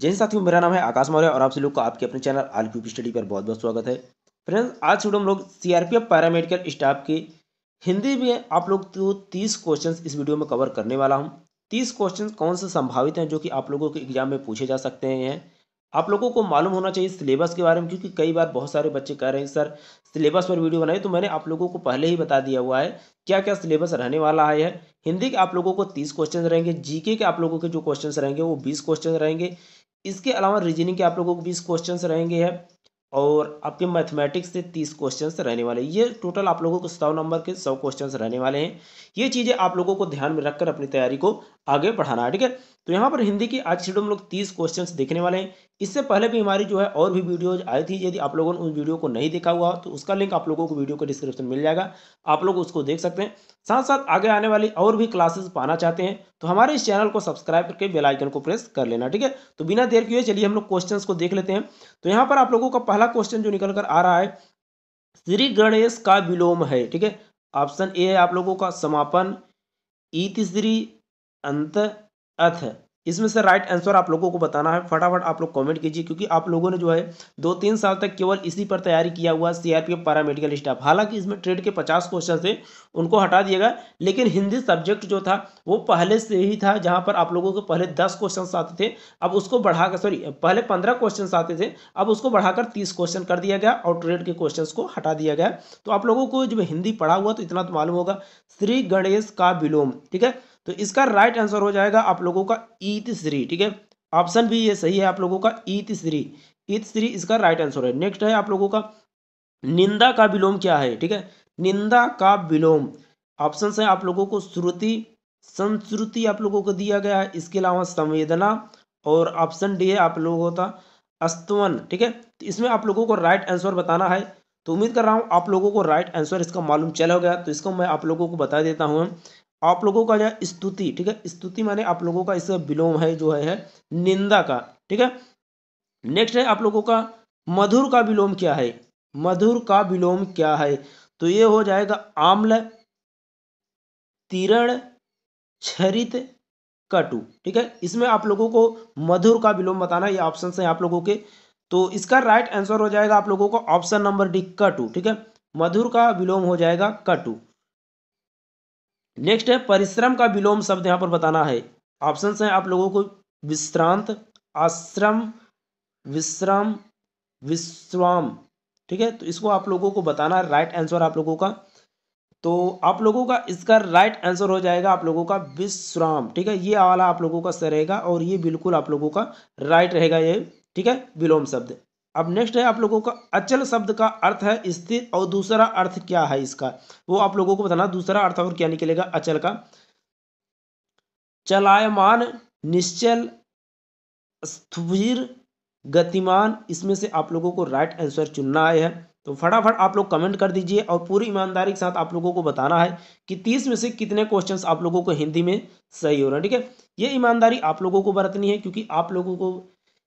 जैसे साथियों मेरा नाम है आकाश मौर्य और आप सभी लोग का आपके अपने चैनल आल क्यूब स्टडी पर बहुत बहुत स्वागत है फ्रेंड्स आज वीडियो हम लोग सीआरपीएफ पैरामेडिकल स्टाफ के हिंदी में आप लोग तो तीस क्वेश्चन इस वीडियो में कवर करने वाला हूँ तीस क्वेश्चन कौन से संभावित हैं जो कि आप लोगों के एग्जाम में पूछे जा सकते हैं आप लोगों को मालूम होना चाहिए सिलेबस के बारे में क्योंकि कई बार बहुत सारे बच्चे कह रहे हैं सर सिलेबस पर वीडियो बनाई तो मैंने आप लोगों को पहले ही बता दिया हुआ है क्या क्या सिलेबस रहने वाला है हिंदी के आप लोगों को तीस क्वेश्चन रहेंगे जीके के आप लोगों के जो क्वेश्चन रहेंगे वो बीस क्वेश्चन रहेंगे इसके अलावा रीजनिंग के आप लोगों को बीस क्वेश्चन रहेंगे है और आपके मैथमेटिक्स से तीस क्वेश्चन रहने वाले ये टोटल आप लोगों को सौ नंबर के सौ क्वेश्चन रहने वाले हैं ये चीज़ें आप लोगों को ध्यान में रखकर अपनी तैयारी को आगे बढ़ाना है ठीक है तो यहाँ पर हिंदी की आज वीडियो हम लोग तीस क्वेश्चंस देखने वाले हैं इससे पहले भी हमारी जो है और भी वीडियोज आई थी यदि आप लोगों ने उस वीडियो को नहीं देखा हुआ तो उसका लिंक आप लोगों को वीडियो के डिस्क्रिप्शन मिल जाएगा आप लोग उसको देख सकते हैं साथ साथ आगे आने वाली और भी क्लासेस पाना चाहते हैं तो हमारे इस चैनल को सब्सक्राइब करके बेलाइकन को प्रेस कर लेना ठीक है तो बिना देर किए चलिए हम लोग क्वेश्चन को देख लेते हैं तो यहाँ पर आप लोगों का पहला क्वेश्चन जो निकल कर आ रहा है श्री गणेश का विलोम है ठीक है ऑप्शन ए है आप लोगों का समापन तीसरी अंत अथ इसमें से राइट आंसर आप लोगों को बताना है फटाफट आप लोग कमेंट कीजिए क्योंकि आप लोगों ने जो है दो तीन साल तक केवल इसी पर तैयारी किया हुआ सीआरपीएफ पैरामेडिकल स्टाफ हालांकि इसमें ट्रेड के पचास क्वेश्चन थे उनको हटा दिएगा लेकिन हिंदी सब्जेक्ट जो था वो पहले से ही था जहां पर आप लोगों के पहले दस क्वेश्चन आते थे अब उसको बढ़ाकर सॉरी पहले पंद्रह क्वेश्चन आते थे अब उसको बढ़ाकर तीस क्वेश्चन कर दिया गया और ट्रेड के क्वेश्चन को हटा दिया गया तो आप लोगों को जब हिंदी पढ़ा हुआ तो इतना तो मालूम होगा श्री गणेश का विलोम ठीक है तो इसका राइट आंसर हो जाएगा आप लोगों का ईत श्री ठीक है ऑप्शन भी ये सही है आप लोगों का ईत श्री ईत श्री इसका राइट आंसर है नेक्स्ट है आप लोगों का निंदा का विलोम क्या है ठीक है निंदा का विलोम ऑप्शन है आप लोगों को श्रुति संस्कृति आप लोगों को दिया गया है इसके अलावा संवेदना और ऑप्शन डी है आप लोगों का अस्तवन ठीक है तो इसमें आप लोगों को राइट आंसर बताना है तो उम्मीद कर रहा हूँ आप लोगों को राइट आंसर इसका मालूम चला गया तो इसको मैं आप लोगों को बता देता हूँ आप लोगों का यह स्तुति ठीक है स्तुति माने आप लोगों का इस विलोम है जो है निंदा का ठीक है नेक्स्ट है आप लोगों का मधुर का विलोम क्या है मधुर का विलोम क्या है तो ये हो जाएगा आम्ल तिरण छरित कटु ठीक है इसमें आप लोगों को मधुर का विलोम बताना ये ऑप्शन है आप लोगों के तो इसका राइट आंसर हो जाएगा आप लोगों को ऑप्शन नंबर डी कटु ठीक है मधुर का विलोम हो जाएगा कटु नेक्स्ट है परिश्रम का विलोम शब्द यहाँ पर बताना है ऑप्शन हैं आप लोगों को विश्रांत आश्रम विश्राम विश्राम ठीक है तो इसको आप लोगों को बताना है राइट आंसर आप लोगों का तो आप लोगों का इसका राइट आंसर हो जाएगा आप लोगों का विश्राम ठीक है ये वाला आप लोगों का सर रहेगा और ये बिल्कुल आप लोगों का राइट रहेगा ये ठीक है विलोम शब्द अब नेक्स्ट है आप लोगों का अचल शब्द का अर्थ है स्थिर और दूसरा अर्थ क्या है इसका वो आप लोगों को बताना दूसरा अर्थ और क्या निकलेगा अचल का चलायमान निश्चल स्थिर गतिमान इसमें से आप लोगों को राइट आंसर चुनना है तो फटाफट आप लोग कमेंट कर दीजिए और पूरी ईमानदारी के साथ आप लोगों को बताना है कि तीस में से कितने क्वेश्चंस आप लोगों को हिंदी में सही हो रहे हैं ठीक है ये ईमानदारी आप लोगों को बरतनी है क्योंकि आप लोगों को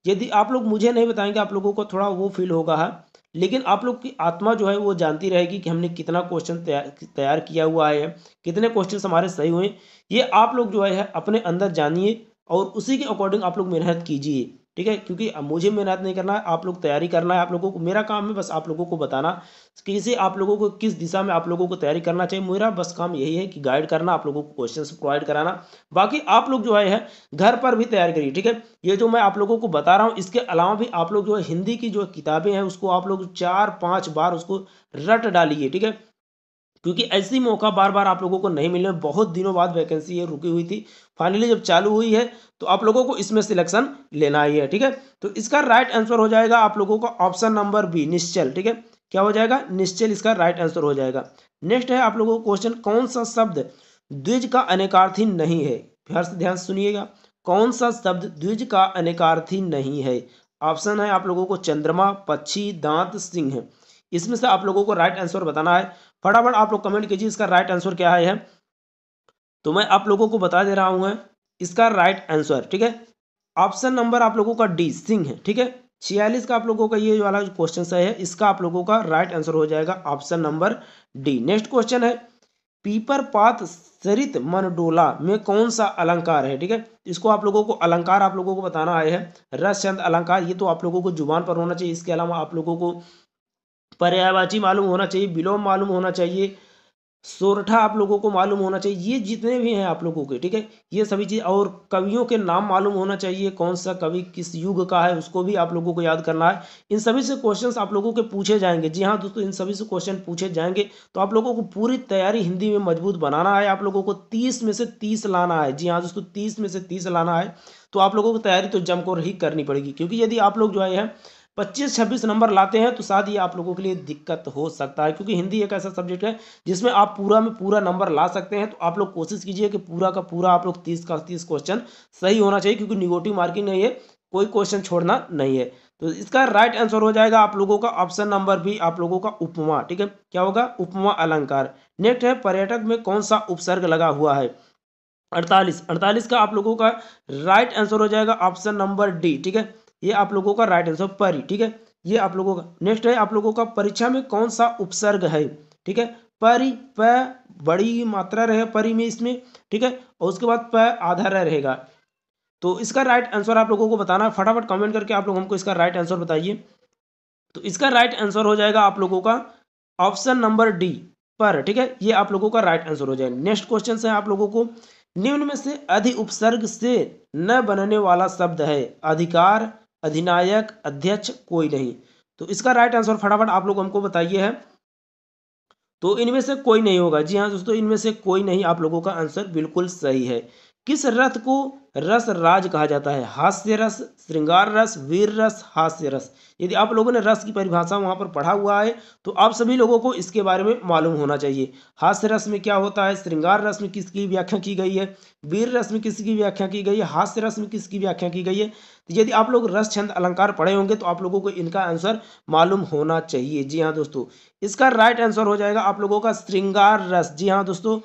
यदि आप लोग मुझे नहीं बताएंगे आप लोगों को थोड़ा वो फील होगा है हाँ। लेकिन आप लोग की आत्मा जो है वो जानती रहेगी कि हमने कितना क्वेश्चन तैयार तैयार किया हुआ है कितने क्वेश्चन हमारे सही हुए ये आप लोग जो है अपने अंदर जानिए और उसी के अकॉर्डिंग आप लोग मेहनत कीजिए ठीक है क्योंकि मुझे मेहनत नहीं करना है आप लोग तैयारी करना है आप लोगों को मेरा काम है बस आप लोगों को बताना किसी आप लोगों को किस दिशा में आप लोगों को तैयारी करना चाहिए मेरा बस काम यही है कि गाइड करना आप लोगों को क्वेश्चन प्रोवाइड कराना बाकी आप लोग जो है घर पर भी तैयार करिए ठीक है ये जो मैं आप लोगों को बता रहा हूँ इसके अलावा भी आप लोग जो है हिंदी की जो किताबें हैं उसको आप लोग चार पाँच बार उसको रट डालिए ठीक है क्योंकि ऐसी मौका बार बार आप लोगों को नहीं मिलने बहुत दिनों बाद वैकेंसी ये रुकी हुई थी फाइनली जब चालू हुई है तो आप लोगों को इसमें सिलेक्शन लेना ही है ठीक है तो इसका राइट आंसर हो जाएगा आप लोगों का ऑप्शन नंबर बी निश्चल ठीक है क्या हो जाएगा निश्चल इसका राइट आंसर हो जाएगा नेक्स्ट है आप लोगों को क्वेश्चन कौन सा शब्द द्विज का अनेकार्थी नहीं है फिर से ध्यान सुनिएगा कौन सा शब्द द्विज का अनेकार्थी नहीं है ऑप्शन है आप लोगों को चंद्रमा पक्षी दांत सिंह इसमें से आप लोगों को राइट आंसर बताना है फटाफट आप लोग कमेंट कीजिए इसका राइट आंसर क्या है तो मैं आप लोगों को बता दे रहा हूँ इसका राइट आंसर ठीक है ऑप्शन नंबर आप लोगों का डी सिंह है ठीक है छियालीस का आप लोगों का ये वाला क्वेश्चन सही है इसका आप लोगों का राइट आंसर हो जाएगा option number D next question है पीपर पात सरित मनडोला में कौन सा अलंकार है ठीक है इसको आप लोगों को अलंकार आप लोगों को बताना आया है रस चंद अलंकार ये तो आप लोगों को जुबान पर होना चाहिए इसके अलावा आप लोगों को पर्यायवाची मालूम होना चाहिए विलोम मालूम होना चाहिए सोरठा आप लोगों को मालूम होना चाहिए ये जितने भी हैं आप लोगों के ठीक है ये सभी चीज़ और कवियों के नाम मालूम होना चाहिए कौन सा कवि किस युग का है उसको भी आप लोगों को याद करना है इन सभी से क्वेश्चंस आप लोगों के पूछे जाएंगे जी हाँ दोस्तों इन सभी से क्वेश्चन पूछे जाएंगे तो आप लोगों को पूरी तैयारी हिंदी में मजबूत बनाना है आप लोगों को तीस में से तीस लाना है जी हाँ दोस्तों तीस में से तीस लाना है तो आप लोगों को तैयारी तो जमकर ही करनी पड़ेगी क्योंकि यदि आप लोग जो है पच्चीस छब्बीस नंबर लाते हैं तो शायद ये आप लोगों के लिए दिक्कत हो सकता है क्योंकि हिंदी एक ऐसा सब्जेक्ट है जिसमें आप पूरा में पूरा नंबर ला सकते हैं तो आप लोग कोशिश कीजिए कि पूरा का पूरा आप लोग तीस का तीस क्वेश्चन सही होना चाहिए क्योंकि निगेटिव मार्किंग नहीं है कोई क्वेश्चन छोड़ना नहीं है तो इसका राइट आंसर हो जाएगा आप लोगों का ऑप्शन नंबर भी आप लोगों का उपमा ठीक है क्या होगा उपमा अलंकार नेक्स्ट है पर्यटक में कौन सा उपसर्ग लगा हुआ है अड़तालीस अड़तालीस का आप लोगों का राइट आंसर हो जाएगा ऑप्शन नंबर डी ठीक है ये आप लोगों का राइट आंसर परी ठीक है ये आप लोगों का नेक्स्ट है आप लोगों का परीक्षा में कौन सा उपसर्ग है ठीक है परी प बड़ी मात्रा रहे परी में इसमें ठीक है और उसके बाद प आधार रहेगा तो इसका राइट आंसर आप लोगों को बताना फटाफट कमेंट करके आप लोग हमको इसका राइट आंसर बताइए तो इसका राइट आंसर हो जाएगा आप लोगों का ऑप्शन नंबर डी पर ठीक है ये आप लोगों का राइट आंसर हो जाएगा नेक्स्ट क्वेश्चन है आप लोगों को निम्न में से अधि उपसर्ग से न बनने वाला शब्द है अधिकार अधिनायक अध्यक्ष कोई नहीं तो इसका राइट आंसर फटाफट आप लोग हमको बताइए है तो इनमें से कोई नहीं होगा जी हाँ दोस्तों इनमें से कोई नहीं आप लोगों का आंसर बिल्कुल सही है किस रथ को रस राज कहा जाता है हास्य रस श्रृंगार रस वीर रस हास्य रस यदि आप लोगों ने रस की परिभाषा वहां पर पढ़ा हुआ है तो आप सभी लोगों को इसके बारे में मालूम होना चाहिए हास्य रस में क्या होता है श्रृंगार रस में किसकी व्याख्या की गई है वीर रस में किसकी व्याख्या की गई है हास्य रस में किसकी व्याख्या की गई है तो यदि आप लोग रस छंद अलंकार पढ़े होंगे तो आप लोगों को इनका आंसर मालूम होना चाहिए जी हाँ दोस्तों इसका राइट आंसर हो जाएगा आप लोगों का श्रृंगार रस जी हाँ दोस्तों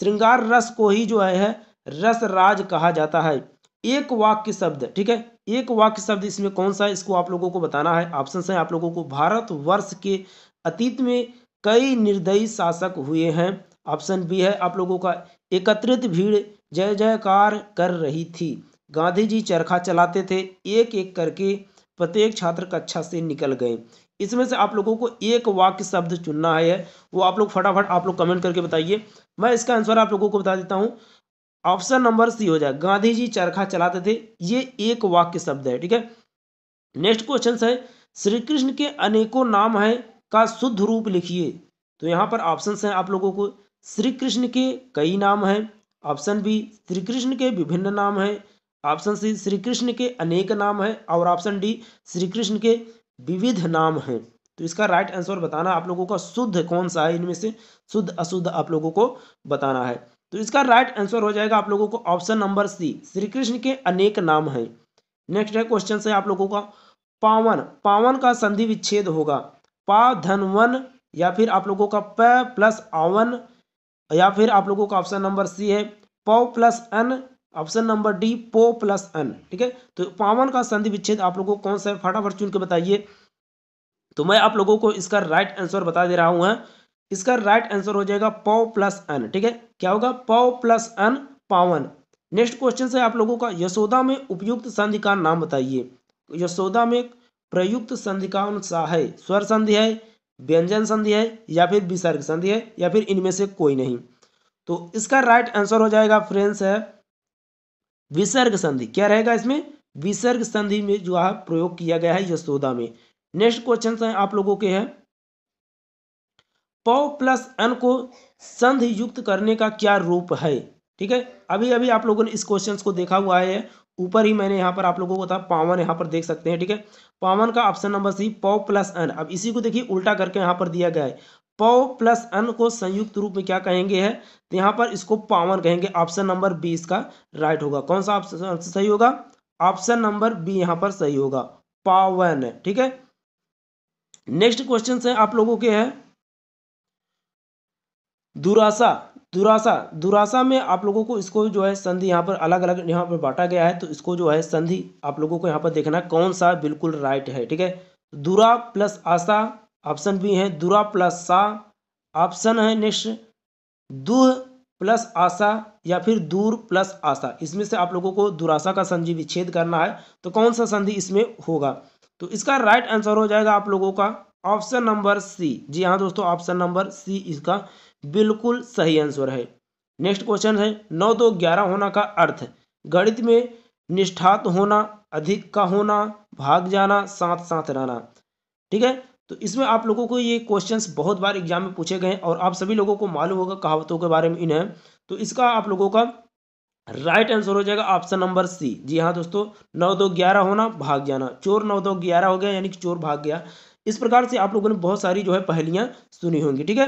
श्रृंगार रस को ही जो है रसराज कहा जाता है एक वाक्य शब्द ठीक है एक वाक्य शब्द इसमें कौन सा है इसको आप लोगों को बताना है ऑप्शन है आप लोगों को भारत वर्ष के अतीत में कई निर्दयी शासक हुए हैं ऑप्शन बी है आप लोगों का एकत्रित भीड़ जय जयकार कर रही थी गांधी जी चरखा चलाते थे एक एक करके प्रत्येक छात्र कक्षा से निकल गए इसमें से आप लोगों को एक वाक्य शब्द चुनना है वो आप लोग फटाफट आप लोग कमेंट करके बताइए मैं इसका आंसर आप लोगों को बता देता हूँ ऑप्शन नंबर सी हो जाए गांधी जी चरखा चलाते थे ये एक वाक्य शब्द है ठीक है नेक्स्ट क्वेश्चन है श्री कृष्ण के अनेकों नाम है का शुद्ध रूप लिखिए तो यहाँ पर ऑप्शन हैं आप लोगों को श्री कृष्ण के कई नाम है ऑप्शन बी श्री कृष्ण के विभिन्न नाम है ऑप्शन सी श्री कृष्ण के अनेक नाम है और ऑप्शन डी श्री कृष्ण के विविध नाम है तो इसका राइट आंसर बताना आप लोगों का शुद्ध कौन सा है इनमें से शुद्ध अशुद्ध आप लोगों को बताना है तो इसका राइट आंसर हो जाएगा आप लोगों को option number C Shri Krishna के अनेक नाम हैं नेक्स्ट है क्वेश्चन से आप लोगों का पावन पावन का संधि विच्छेद होगा पा धनवन या फिर आप लोगों का प प्लस आवन या फिर आप लोगों का ऑप्शन नंबर सी है पौ plus N option number D पो प्लस एन ठीक है तो पावन का संधि विच्छेद आप लोगों को कौन सा है फटाफट चुन के बताइए तो मैं आप लोगों को इसका राइट आंसर बता दे रहा हूँ हाँ। इसका राइट आंसर हो जाएगा पाव प्लस एन ठीक है क्या होगा पाव प्लस एन पावन नेक्स्ट क्वेश्चन है आप लोगों का यशोदा में उपयुक्त संधि का नाम बताइए यशोदा में प्रयुक्त संधि कौन सा है स्वर संधि है व्यंजन संधि है या फिर विसर्ग संधि है या फिर इनमें से कोई नहीं तो इसका राइट आंसर हो जाएगा फ्रेंड्स है विसर्ग संधि क्या रहेगा इसमें विसर्ग संधि में जो है प्रयोग किया गया है यशोदा में नेक्स्ट क्वेश्चन आप लोगों के हैं पौ प्लस अन को संध युक्त करने का क्या रूप है ठीक है अभी अभी आप लोगों ने इस क्वेश्चन को देखा हुआ है ऊपर ही मैंने यहाँ पर आप लोगों को बताया पावन यहाँ पर देख सकते हैं ठीक है पावन का ऑप्शन नंबर सी पौ प्लस अन अब इसी को देखिए उल्टा करके यहाँ पर दिया गया है पौ प्लस अन को संयुक्त रूप में क्या कहेंगे है तो यहाँ पर इसको पावन कहेंगे ऑप्शन नंबर बी इसका राइट होगा कौन सा ऑप्शन सही होगा ऑप्शन नंबर बी यहाँ पर सही होगा पावन ठीक है नेक्स्ट क्वेश्चन है आप लोगों के है दुरासा दुरासा दुरासा में आप लोगों को इसको जो है संधि यहाँ पर अलग अलग यहाँ पर बांटा गया है तो इसको जो है संधि आप लोगों को यहाँ पर देखना कौन सा बिल्कुल राइट है ठीक है दुरा प्लस आशा ऑप्शन बी है दुरा प्लस सा ऑप्शन है नेक्स्ट दुह प्लस आशा या फिर दूर प्लस आशा इसमें से आप लोगों को दुराशा का संधि विच्छेद करना है तो कौन सा संधि इसमें होगा तो इसका राइट आंसर हो जाएगा आप लोगों का ऑप्शन नंबर सी जी हाँ दोस्तों ऑप्शन नंबर सी इसका बिल्कुल सही आंसर है नेक्स्ट क्वेश्चन है नौ दो ग्यारह होना का अर्थ गणित में निष्ठात होना अधिक का होना भाग जाना साथ साथ रहना ठीक है तो इसमें आप लोगों को ये क्वेश्चंस बहुत बार एग्जाम में पूछे गए हैं और आप सभी लोगों को मालूम होगा कहावतों के बारे में इन्हें तो इसका आप लोगों का राइट आंसर हो जाएगा ऑप्शन नंबर सी जी हाँ दोस्तों नौ दो ग्यारह होना भाग जाना चोर नौ दो ग्यारह हो गया यानी कि चोर भाग गया इस प्रकार से आप लोगों ने बहुत सारी जो है पहलियां सुनी होंगी ठीक है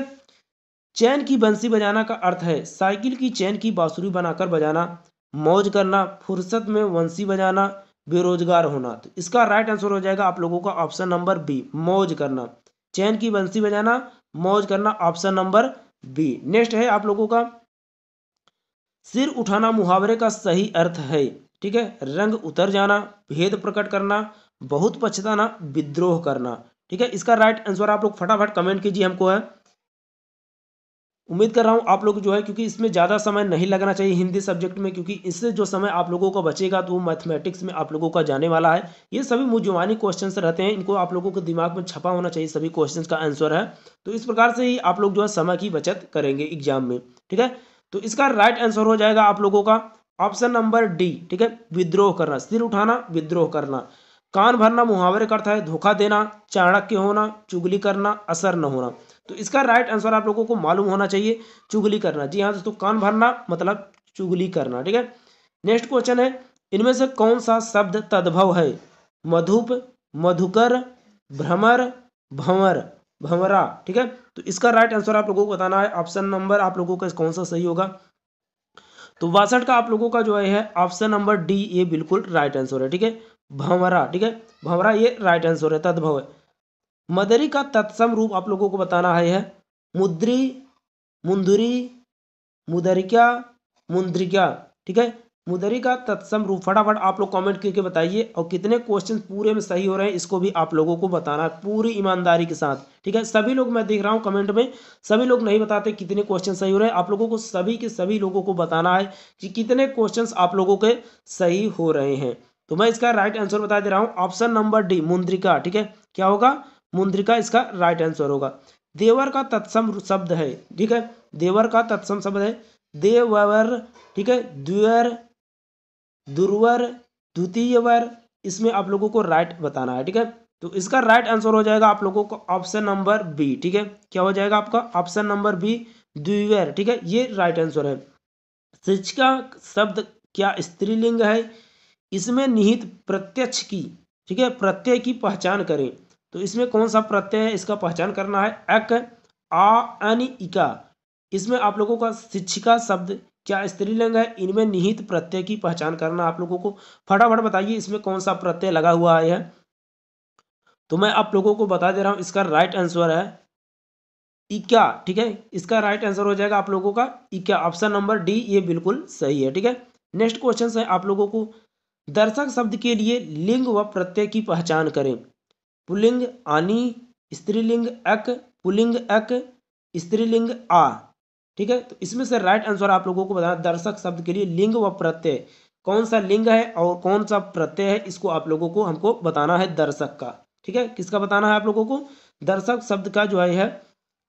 चैन की बंसी बजाना का अर्थ है साइकिल की चैन की बांसुरी बनाकर बजाना मौज करना फुर्सत में वंशी बजाना बेरोजगार होना तो इसका राइट आंसर हो जाएगा आप लोगों का ऑप्शन नंबर बी मौज करना चैन की बंसी बजाना मौज करना ऑप्शन नंबर बी नेक्स्ट है आप लोगों का सिर उठाना मुहावरे का सही अर्थ है ठीक है रंग उतर जाना भेद प्रकट करना बहुत पछताना विद्रोह करना ठीक है इसका राइट आंसर आप लोग फटाफट कमेंट कीजिए हमको है उम्मीद कर रहा हूँ आप लोग जो है क्योंकि इसमें ज़्यादा समय नहीं लगना चाहिए हिंदी सब्जेक्ट में क्योंकि इससे जो समय आप लोगों का बचेगा तो वो मैथमेटिक्स में आप लोगों का जाने वाला है ये सभी मुजुमानी क्वेश्चन रहते हैं इनको आप लोगों के दिमाग में छपा होना चाहिए सभी क्वेश्चन का आंसर है तो इस प्रकार से ही आप लोग जो है समय की बचत करेंगे एग्जाम में ठीक है तो इसका राइट आंसर हो जाएगा आप लोगों का ऑप्शन नंबर डी ठीक है विद्रोह करना सिर उठाना विद्रोह करना कान भरना मुहावरे का अर्थ है धोखा देना चाणक्य होना चुगली करना असर न होना तो इसका राइट आंसर आप लोगों को मालूम होना चाहिए चुगली करना जी हाँ दोस्तों कान भरना मतलब चुगली करना ठीक है नेक्स्ट क्वेश्चन है इनमें से कौन सा शब्द तद्भव है मधुप मधुकर भ्रमर भंवर भंवरा ठीक है तो इसका राइट आंसर आप लोगों को बताना है ऑप्शन नंबर आप लोगों का कौन सा सही होगा तो बासठ का आप लोगों का जो है ऑप्शन नंबर डी ये बिल्कुल राइट आंसर है ठीक है भंवरा ठीक है भंवरा ये राइट आंसर है तद्भव है मदरी का तत्सम रूप आप लोगों को बताना है यह मुद्री मुंदुरी मुदरिका मुंद्रिका ठीक है मुदरी का तत्सम रूप फटाफट आप लोग कमेंट करके बताइए और कितने क्वेश्चन पूरे में सही हो रहे हैं इसको भी आप लोगों को बताना है पूरी ईमानदारी के साथ ठीक है सभी लोग मैं देख रहा हूँ कमेंट में सभी लोग नहीं बताते कितने क्वेश्चन सही हो रहे हैं आप लोगों को सभी के सभी लोगों को बताना है कि कितने क्वेश्चन आप लोगों के सही हो रहे हैं तो मैं इसका राइट आंसर बता दे रहा हूँ ऑप्शन नंबर डी मुन्द्रिका ठीक है क्या होगा मुन्द्रिका इसका राइट आंसर होगा देवर का तत्सम शब्द है ठीक है देवर का तत्सम शब्द है देवर ठीक है द्वर दुर्वर वर इसमें आप लोगों को राइट बताना है ठीक है तो इसका राइट आंसर हो जाएगा आप लोगों को ऑप्शन नंबर बी ठीक है क्या हो जाएगा आपका ऑप्शन नंबर बी द्विवर ठीक है ये राइट आंसर है शिक्षिका शब्द क्या स्त्रीलिंग है इसमें निहित प्रत्यक्ष की ठीक है प्रत्यय की पहचान करें तो इसमें कौन सा प्रत्यय है इसका पहचान करना है अक आ अन इका इसमें आप लोगों का शिक्षिका शब्द क्या स्त्रीलिंग है इनमें निहित प्रत्यय की पहचान करना आप लोगों को फटाफट बताइए इसमें कौन सा प्रत्यय लगा हुआ है तो मैं आप लोगों को बता दे रहा हूं इसका राइट आंसर है इक्या ठीक है इसका राइट आंसर हो जाएगा आप लोगों का इक्या ऑप्शन नंबर डी ये बिल्कुल सही है ठीक है नेक्स्ट क्वेश्चन है आप लोगों को दर्शक शब्द के लिए लिंग व प्रत्यय की पहचान करें पुलिंग आनी स्त्रीलिंग अक पुलिंग अक स्त्रीलिंग आ ठीक है तो इसमें से राइट आंसर आप लोगों को बताना दर्शक शब्द के लिए लिंग व प्रत्यय कौन सा लिंग है और कौन सा प्रत्यय है इसको आप लोगों को हमको बताना है दर्शक का ठीक है किसका बताना है आप लोगों को दर्शक शब्द का जो है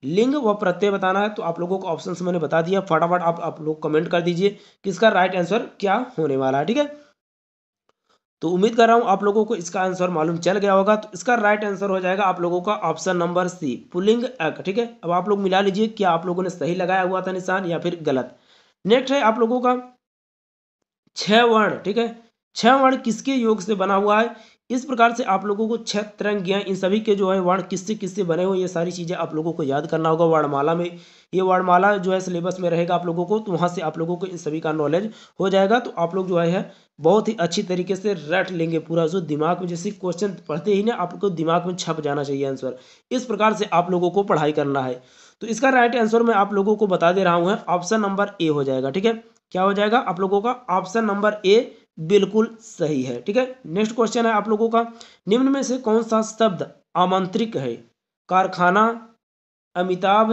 लिंग व प्रत्यय बताना है तो आप लोगों को ऑप्शन मैंने बता दिया फटाफट आप आप लोग कमेंट कर दीजिए किसका राइट आंसर क्या होने वाला है ठीक है तो उम्मीद कर रहा हूं आप लोगों को इसका आंसर मालूम चल गया होगा तो इसका राइट आंसर हो जाएगा आप लोगों का ऑप्शन नंबर सी पुलिंग एक्ट ठीक है अब आप लोग मिला लीजिए क्या आप लोगों ने सही लगाया हुआ था निशान या फिर गलत नेक्स्ट है आप लोगों का छ वर्ण ठीक है छह वर्ण किसके योग से बना हुआ है इस प्रकार से आप लोगों को छह तरंगियाँ इन सभी के जो है वर्ण किससे किससे बने हुए ये सारी चीज़ें आप लोगों को याद करना होगा वर्णमाला में ये वर्णमाला जो है सिलेबस में रहेगा आप लोगों को तो वहाँ से आप लोगों को इन सभी का नॉलेज हो जाएगा तो आप लोग जो है बहुत ही अच्छी तरीके से रट लेंगे पूरा जो दिमाग में जैसे क्वेश्चन पढ़ते ही ना आपको दिमाग में छप जाना चाहिए आंसर इस प्रकार से आप लोगों को पढ़ाई करना है तो इसका राइट आंसर मैं आप लोगों को बता दे रहा हूँ ऑप्शन नंबर ए हो जाएगा ठीक है क्या हो जाएगा आप लोगों का ऑप्शन नंबर ए बिल्कुल सही है ठीक है नेक्स्ट क्वेश्चन है आप लोगों का निम्न में से कौन सा शब्द आमंत्रिक है कारखाना अमिताभ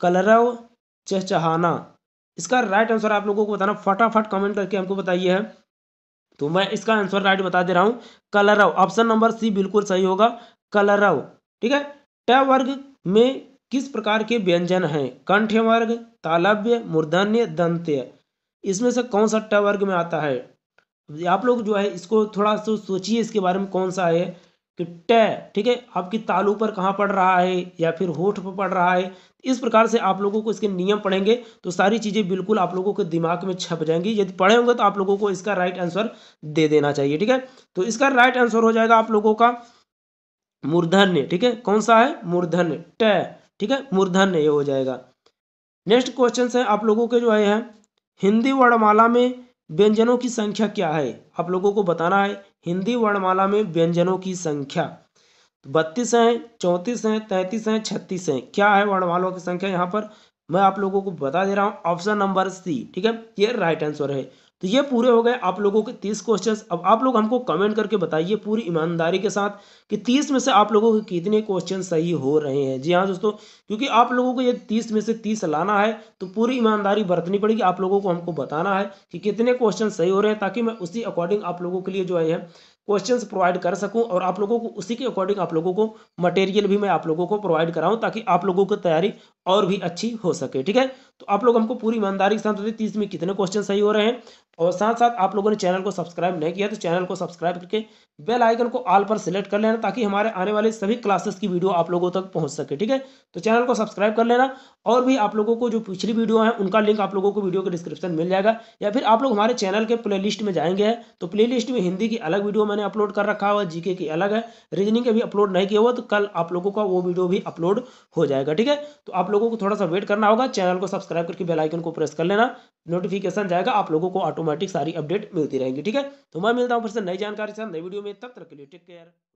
कलरव चहचहाना इसका राइट आंसर आप लोगों को बताना फटाफट कमेंट करके हमको बताइए है तो मैं इसका आंसर राइट बता दे रहा हूँ कलरव ऑप्शन नंबर सी बिल्कुल सही होगा कलरव ठीक है ट वर्ग में किस प्रकार के व्यंजन हैं कंठ्य वर्ग तालव्य मूर्धन्य दंत्य इसमें से कौन सा ट वर्ग में आता है आप लोग जो है इसको थोड़ा सा सोचिए इसके बारे में कौन सा है कि ट ठीक है आपकी तालू पर कहाँ पड़ रहा है या फिर होठ पर पड़ रहा है इस प्रकार से आप लोगों को इसके नियम पढ़ेंगे तो सारी चीज़ें बिल्कुल आप लोगों के दिमाग में छप जाएंगी यदि पढ़े होंगे तो आप लोगों को इसका राइट आंसर दे देना चाहिए ठीक है तो इसका राइट आंसर हो जाएगा आप लोगों का मूर्धन्य ठीक है कौन सा है मूर्धन्य ट ठीक है मूर्धन्य ये हो जाएगा नेक्स्ट क्वेश्चन है आप लोगों के जो है हिंदी वर्णमाला में व्यंजनों की संख्या क्या है आप लोगों को बताना है हिंदी वर्णमाला में व्यंजनों की संख्या बत्तीस हैं चौंतीस हैं तैंतीस हैं छत्तीस हैं क्या है वर्णमालों की संख्या यहाँ पर मैं आप लोगों को बता दे रहा हूँ ऑप्शन नंबर सी ठीक है ये राइट आंसर है तो ये पूरे हो गए आप लोगों के तीस क्वेश्चन अब आप लोग हमको कमेंट करके बताइए पूरी ईमानदारी के साथ कि तीस में से आप लोगों के कितने क्वेश्चन सही हो रहे हैं जी हाँ दोस्तों क्योंकि आप लोगों को ये तीस में से तीस लाना है तो पूरी ईमानदारी बरतनी पड़ेगी आप लोगों को हमको बताना है कि कितने क्वेश्चन सही हो रहे हैं ताकि मैं उसी अकॉर्डिंग आप लोगों के लिए जो है क्वेश्चन प्रोवाइड कर सकूँ और आप लोगों को उसी के अकॉर्डिंग आप लोगों को मटेरियल भी मैं आप लोगों को प्रोवाइड कराऊँ ताकि आप लोगों की तैयारी और भी अच्छी हो सके ठीक है तो आप लोग हमको पूरी ईमानदारी के साथ तीस में कितने क्वेश्चन सही हो रहे हैं और साथ साथ आप लोगों ने चैनल को सब्सक्राइब नहीं किया तो चैनल को सब्सक्राइब करके बेल आइकन को ऑल पर सिलेक्ट कर लेना ताकि हमारे आने वाले सभी क्लासेस की वीडियो आप लोगों तक पहुंच सके ठीक है तो चैनल को सब्सक्राइब कर लेना और भी आप लोगों को जो पिछली वीडियो है उनका लिंक आप लोगों को वीडियो के डिस्क्रिप्शन मिल जाएगा या फिर आप लोग हमारे चैनल के प्ले में जाएंगे तो प्ले में हिंदी की अलग वीडियो मैंने अपलोड कर रखा हुआ जीके की अलग है रीजनिंग के भी अपलोड नहीं किया हुआ तो कल आप लोगों का वो वीडियो भी अपलोड हो जाएगा ठीक है तो आप लोगों को थोड़ा सा वेट करना होगा चैनल को सब्सक्राइब करके बेलाइकन को प्रेस कर लेना नोटिफिकेशन जाएगा आप लोगों को ऑटोमेटिक ऑटोमेटिक सारी अपडेट मिलती रहेंगी ठीक है तो मैं मिलता हूँ फिर से नई जानकारी से नई वीडियो में तब तक के लिए टेक केयर